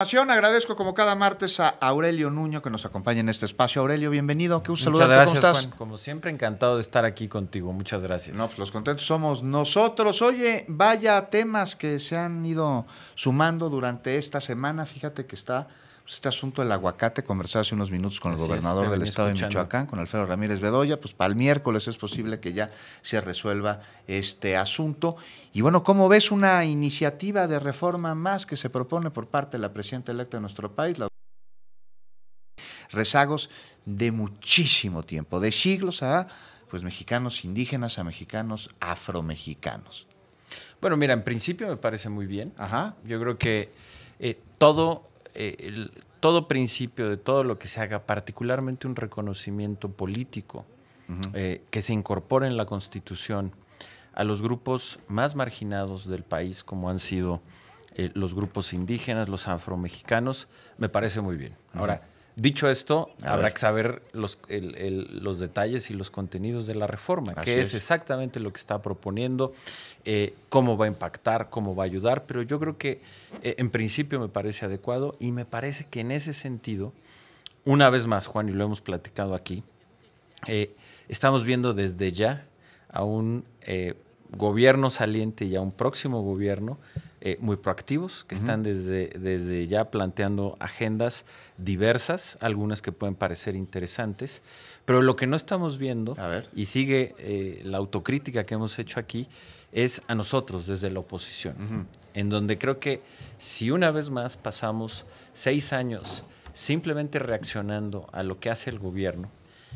Agradezco como cada martes a Aurelio Nuño que nos acompaña en este espacio. Aurelio, bienvenido. Qué un saludo. Gracias, ¿Cómo estás? Como siempre, encantado de estar aquí contigo. Muchas gracias. No, pues los contentos somos nosotros. Oye, vaya temas que se han ido sumando durante esta semana. Fíjate que está este asunto del aguacate, conversé hace unos minutos con el gobernador del estado de Michoacán, con Alfredo Ramírez Bedoya, pues para el miércoles es posible que ya se resuelva este asunto. Y bueno, ¿cómo ves una iniciativa de reforma más que se propone por parte de la presidenta electa de nuestro país? rezagos de muchísimo tiempo, de siglos a pues mexicanos indígenas, a mexicanos afromexicanos. Bueno, mira, en principio me parece muy bien. Ajá. Yo creo que eh, todo eh, el, todo principio de todo lo que se haga, particularmente un reconocimiento político eh, que se incorpore en la Constitución a los grupos más marginados del país, como han sido eh, los grupos indígenas, los afromexicanos, me parece muy bien. Ahora, Dicho esto, habrá que saber los, los, detalles y los contenidos de la reforma, qué es, exactamente lo que está proponiendo, eh, cómo va a impactar, cómo va a ayudar, pero yo creo que eh, en principio me parece adecuado y me parece que en ese sentido, una vez más, Juan, y lo hemos platicado aquí, eh, estamos viendo desde ya a un gobierno saliente y a un próximo gobierno eh, muy proactivos, que están desde, desde ya planteando agendas diversas, algunas que pueden parecer interesantes, pero lo que no estamos viendo, y sigue eh, la autocrítica que hemos hecho aquí, es a nosotros desde la oposición, en donde creo que si una vez más pasamos seis años simplemente reaccionando a lo que hace el gobierno,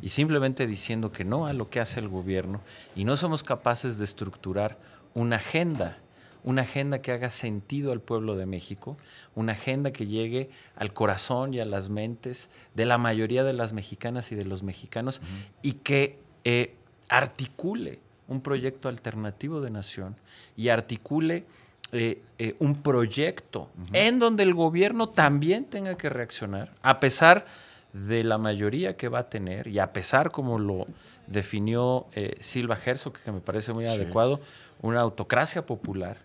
y simplemente diciendo que no a lo que hace el gobierno y no somos capaces de estructurar una agenda una agenda que haga sentido al pueblo de México, una agenda que llegue al corazón y a las mentes de la mayoría de las mexicanas y de los mexicanos y que eh, articule un proyecto alternativo de nación y articule eh, eh, un proyecto en donde el gobierno también tenga que reaccionar, a pesar de la mayoría que va a tener y a pesar como lo definió Silva Herzog, que me parece muy adecuado, una autocracia popular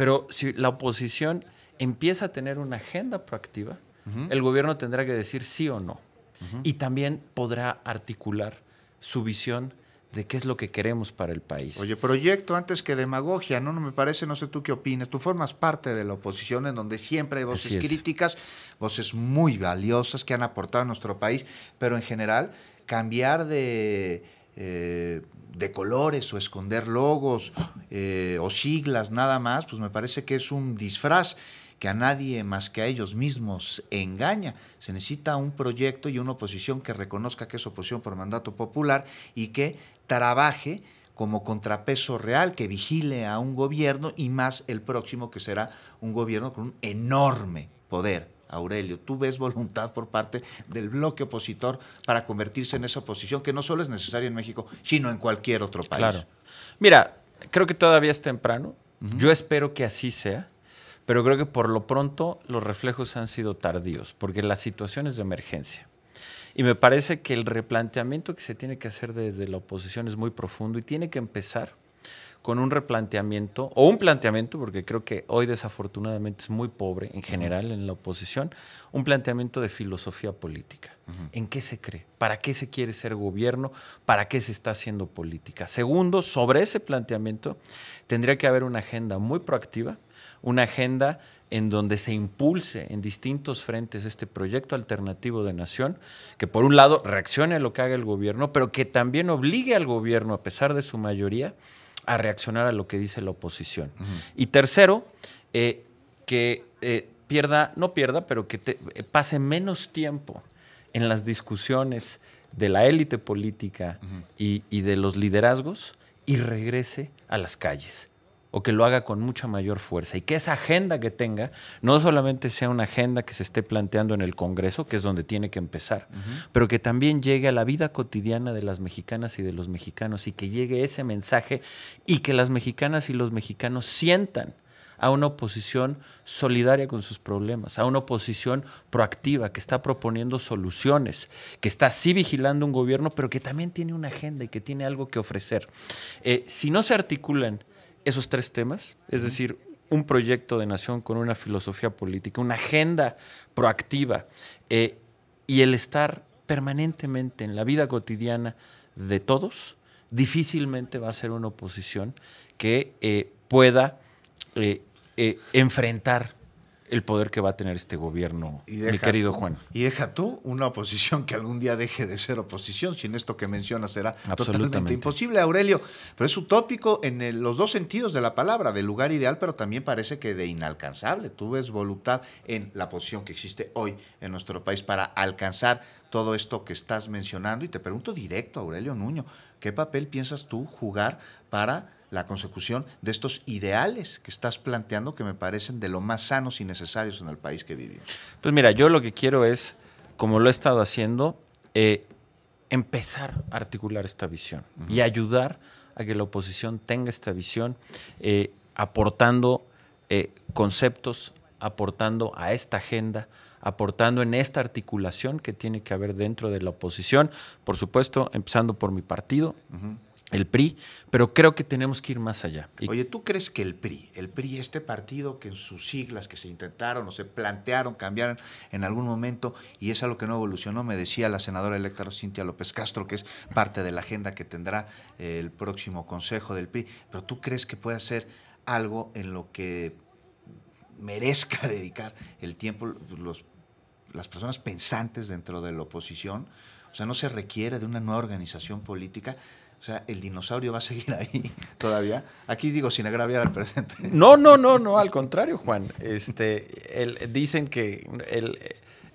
pero si la oposición empieza a tener una agenda proactiva, el gobierno tendrá que decir sí o no. Y también podrá articular su visión de qué es lo que queremos para el país. Oye, proyecto antes que demagogia, ¿no? No me parece, no sé tú qué opinas. Tú formas parte de la oposición en donde siempre hay voces críticas, voces muy valiosas que han aportado a nuestro país, pero en general cambiar de eh, de colores o esconder logos eh, o siglas nada más, pues me parece que es un disfraz que a nadie más que a ellos mismos engaña. Se necesita un proyecto y una oposición que reconozca que es oposición por mandato popular y que trabaje como contrapeso real que vigile a un gobierno y más el próximo que será un gobierno con un enorme poder Aurelio, tú ves voluntad por parte del bloque opositor para convertirse en esa oposición que no solo es necesaria en México, sino en cualquier otro país. Claro. Mira, creo que todavía es temprano. Yo espero que así sea, pero creo que por lo pronto los reflejos han sido tardíos, porque la situación es de emergencia. Y me parece que el replanteamiento que se tiene que hacer desde la oposición es muy profundo y tiene que empezar con un replanteamiento, o un planteamiento, porque creo que hoy desafortunadamente es muy pobre en general en la oposición, un planteamiento de filosofía política. ¿En qué se cree? ¿Para qué se quiere ser gobierno? ¿Para qué se está haciendo política? Segundo, sobre ese planteamiento tendría que haber una agenda muy proactiva, una agenda en donde se impulse en distintos frentes este proyecto alternativo de nación, que por un lado reaccione a lo que haga el gobierno, pero que también obligue al gobierno, a pesar de su mayoría, a reaccionar a lo que dice la oposición. Y tercero, eh, que eh, pierda, no pierda, pero que eh, pase menos tiempo en las discusiones de la élite política y, de los liderazgos y regrese a las calles o que lo haga con mucha mayor fuerza y que esa agenda que tenga no solamente sea una agenda que se esté planteando en el Congreso, que es donde tiene que empezar, pero que también llegue a la vida cotidiana de las mexicanas y de los mexicanos y que llegue ese mensaje y que las mexicanas y los mexicanos sientan a una oposición solidaria con sus problemas, a una oposición proactiva que está proponiendo soluciones, que está sí vigilando un gobierno, pero que también tiene una agenda y que tiene algo que ofrecer. Eh, si no se articulan esos tres temas, es decir, un proyecto de nación con una filosofía política, una agenda proactiva eh, y el estar permanentemente en la vida cotidiana de todos, difícilmente va a ser una oposición que eh, pueda eh, enfrentar el poder que va a tener este gobierno, mi querido Juan. Y deja tú una oposición que algún día deje de ser oposición, sin esto que mencionas será totalmente imposible, Aurelio. Pero es utópico en los dos sentidos de la palabra, de lugar ideal, pero también parece que de inalcanzable. Tú ves voluntad en la posición que existe hoy en nuestro país para alcanzar todo esto que estás mencionando. Y te pregunto directo, Aurelio Nuño, ¿Qué papel piensas tú jugar para la consecución de estos ideales que estás planteando que me parecen de lo más sanos y necesarios en el país que vivimos? Pues mira, yo lo que quiero es, como lo he estado haciendo, eh, empezar a articular esta visión y ayudar a que la oposición tenga esta visión, eh, aportando eh, conceptos, aportando a esta agenda, aportando en esta articulación que tiene que haber dentro de la oposición, por supuesto, empezando por mi partido. El PRI, pero creo que tenemos que ir más allá. Oye, ¿tú crees que el PRI, el PRI, este partido que en sus siglas que se intentaron o se plantearon cambiaron en algún momento y es algo que no evolucionó, me decía la senadora electa Cintia López Castro, que es parte de la agenda que tendrá eh, el próximo consejo del PRI, pero ¿tú crees que puede hacer algo en lo que merezca dedicar el tiempo los, las personas pensantes dentro de la oposición. O sea, no se requiere de una nueva organización política. O sea, el dinosaurio va a seguir ahí todavía. Aquí digo sin agraviar al presente. No, no, no, no, al contrario, Juan. Este, dicen que el,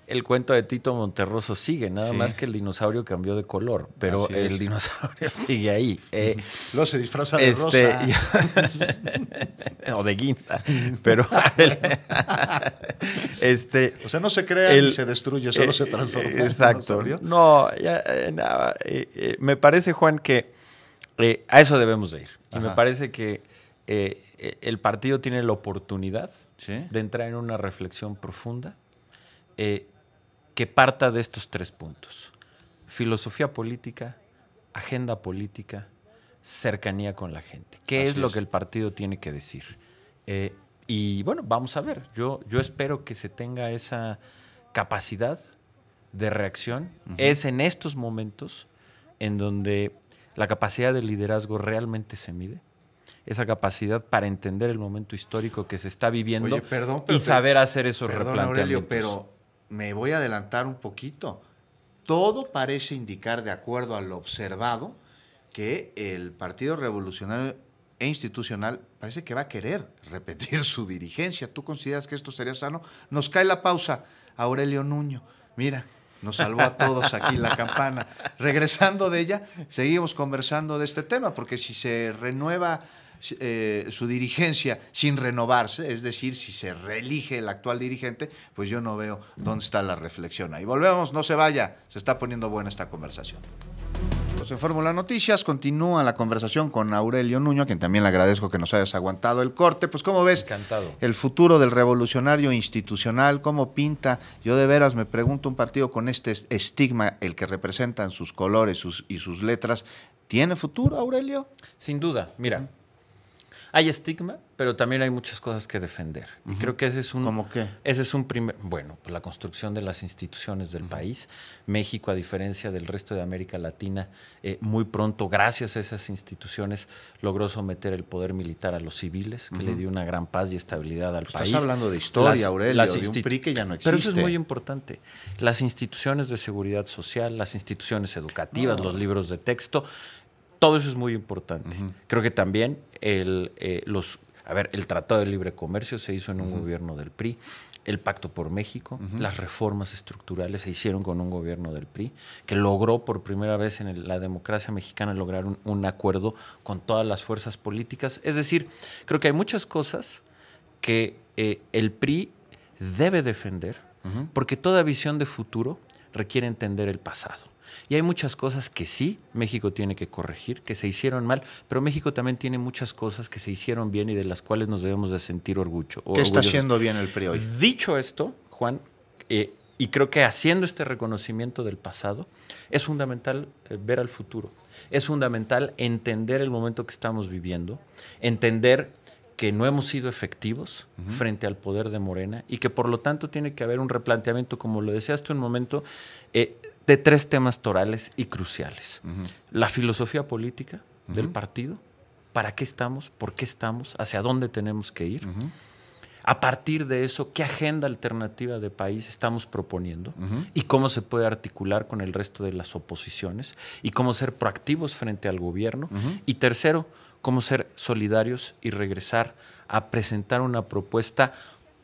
el cuento de Tito Monterroso sigue, nada más que el dinosaurio cambió de color, pero el dinosaurio sigue ahí. Eh, Luego se disfraza de este, rosa. o de guinza, pero... este, o sea, no se crea y se destruye, solo se transforma. Exacto. No, no eh, eh, eh, me parece, Juan, que a eso debemos de ir. Y me parece que el partido tiene la oportunidad de entrar en una reflexión profunda que parta de estos tres puntos. Filosofía política, agenda política, cercanía con la gente. ¿Qué es lo que el partido tiene que decir? Eh, y bueno, vamos a ver. Yo, yo espero que se tenga esa capacidad de reacción. Es en estos momentos en donde la capacidad de liderazgo realmente se mide. Esa capacidad para entender el momento histórico que se está viviendo y saber hacer esos perdón, replanteamientos me voy a adelantar un poquito. Todo parece indicar, de acuerdo a lo observado, que el Partido Revolucionario e Institucional parece que va a querer repetir su dirigencia. ¿Tú consideras que esto sería sano? Nos cae la pausa. Aurelio Nuño, mira, nos salvó a todos aquí la campana. Regresando de ella, seguimos conversando de este tema, porque si se renueva eh, su dirigencia sin renovarse, es decir, si se reelige el actual dirigente, pues yo no veo dónde está la reflexión. Ahí volvemos, no se vaya, se está poniendo buena esta conversación. los pues en Fórmula Noticias continúa la conversación con Aurelio Nuño, a quien también le agradezco que nos hayas aguantado el corte. Pues ¿cómo ves Encantado. el futuro del revolucionario institucional? ¿Cómo pinta? Yo de veras me pregunto, un partido con este estigma, el que representan sus colores sus, y sus letras, ¿tiene futuro, Aurelio? Sin duda, mira hay estigma, pero también hay muchas cosas que defender. Y creo que ese es un... ¿Cómo qué? Ese es un primer... Bueno, pues la construcción de las instituciones del país. México, a diferencia del resto de América Latina, eh, muy pronto, gracias a esas instituciones, logró someter el poder militar a los civiles, que le dio una gran paz y estabilidad al pues, país. Estás hablando de historia, Aurelio, de un PRI que ya no existe. Pero eso es muy importante. Las instituciones de seguridad social, las instituciones educativas, los libros de texto, todo eso es muy importante. Creo que también el, eh, los, a ver, el Tratado de Libre Comercio se hizo en un gobierno del PRI, el Pacto por México, las reformas estructurales se hicieron con un gobierno del PRI, que logró por primera vez en la democracia mexicana lograr un, acuerdo con todas las fuerzas políticas. Es decir, creo que hay muchas cosas que eh, el PRI debe defender, porque toda visión de futuro requiere entender el pasado. Y hay muchas cosas que sí México tiene que corregir, que se hicieron mal, pero México también tiene muchas cosas que se hicieron bien y de las cuales nos debemos de sentir orgullo. ¿Qué está haciendo bien el PRI hoy? Dicho esto, Juan, eh, y creo que haciendo este reconocimiento del pasado, es fundamental eh, ver al futuro. Es fundamental entender el momento que estamos viviendo, entender que no hemos sido efectivos frente al poder de Morena y que por lo tanto tiene que haber un replanteamiento, como lo decías tú un momento, eh, de tres temas torales y cruciales. La filosofía política del partido, para qué estamos, por qué estamos, hacia dónde tenemos que ir. A partir de eso, ¿qué agenda alternativa de país estamos proponiendo? ¿Y cómo se puede articular con el resto de las oposiciones? ¿Y cómo ser proactivos frente al gobierno? Y tercero, cómo ser solidarios y regresar a presentar una propuesta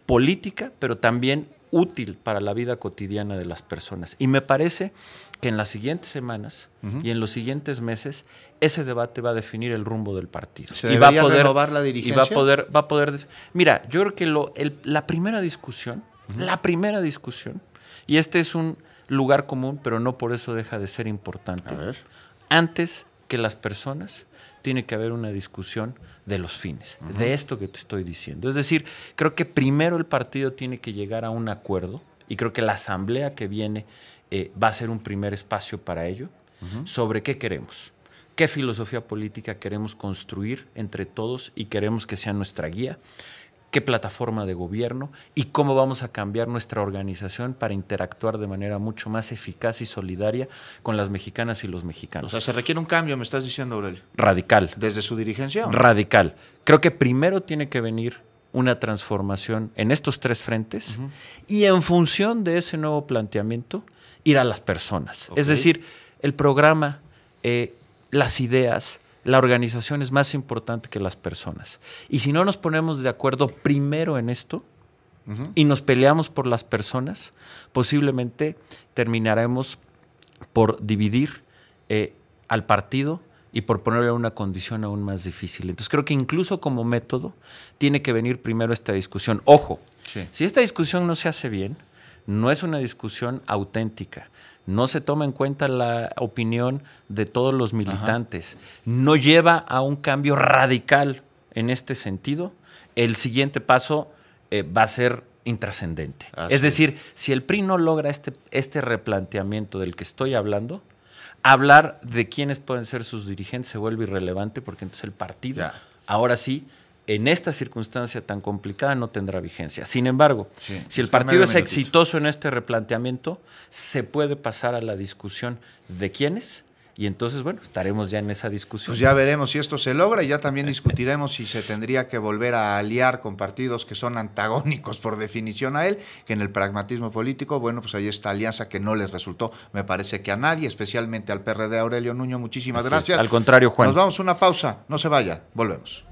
política, pero también útil para la vida cotidiana de las personas. Y me parece que en las siguientes semanas y en los siguientes meses ese debate va a definir el rumbo del partido. y va a poder renovar la dirigencia. Y va a poder, va a poder. Mira, yo creo que lo, la primera discusión, la primera discusión, y este es un lugar común, pero no por eso deja de ser importante. Antes que las personas tiene que haber una discusión de los fines, de esto que te estoy diciendo. Es decir, creo que primero el partido tiene que llegar a un acuerdo y creo que la asamblea que viene eh, va a ser un primer espacio para ello, sobre qué queremos, qué filosofía política queremos construir entre todos y queremos que sea nuestra guía, qué plataforma de gobierno y cómo vamos a cambiar nuestra organización para interactuar de manera mucho más eficaz y solidaria con las mexicanas y los mexicanos. O sea, se requiere un cambio, me estás diciendo, Aurelio. Radical. Desde su dirigencia. Radical. Creo que primero tiene que venir una transformación en estos tres frentes y en función de ese nuevo planteamiento ir a las personas. Es decir, el programa, eh, las ideas, la organización es más importante que las personas. Y si no nos ponemos de acuerdo primero en esto y nos peleamos por las personas, posiblemente terminaremos por dividir eh, al partido y por ponerle una condición aún más difícil. Entonces creo que incluso como método tiene que venir primero esta discusión. Ojo, si esta discusión no se hace bien, no es una discusión auténtica. No se toma en cuenta la opinión de todos los militantes. No lleva a un cambio radical en este sentido. El siguiente paso eh, va a ser intrascendente. es decir, si el PRI no logra este, este replanteamiento del que estoy hablando, hablar de quiénes pueden ser sus dirigentes se vuelve irrelevante porque entonces el partido ahora sí en esta circunstancia tan complicada no tendrá vigencia. Sin embargo, si el partido es exitoso en este replanteamiento, se puede pasar a la discusión de quiénes. Y entonces, bueno, estaremos ya en esa discusión. Pues ya veremos si esto se logra y ya también discutiremos si se tendría que volver a aliar con partidos que son antagónicos por definición a él, que en el pragmatismo político, bueno, pues hay esta alianza que no les resultó, me parece que a nadie, especialmente al PRD Aurelio Nuño. Muchísimas gracias. Al contrario, Juan. Nos vamos a una pausa, no se vaya, volvemos.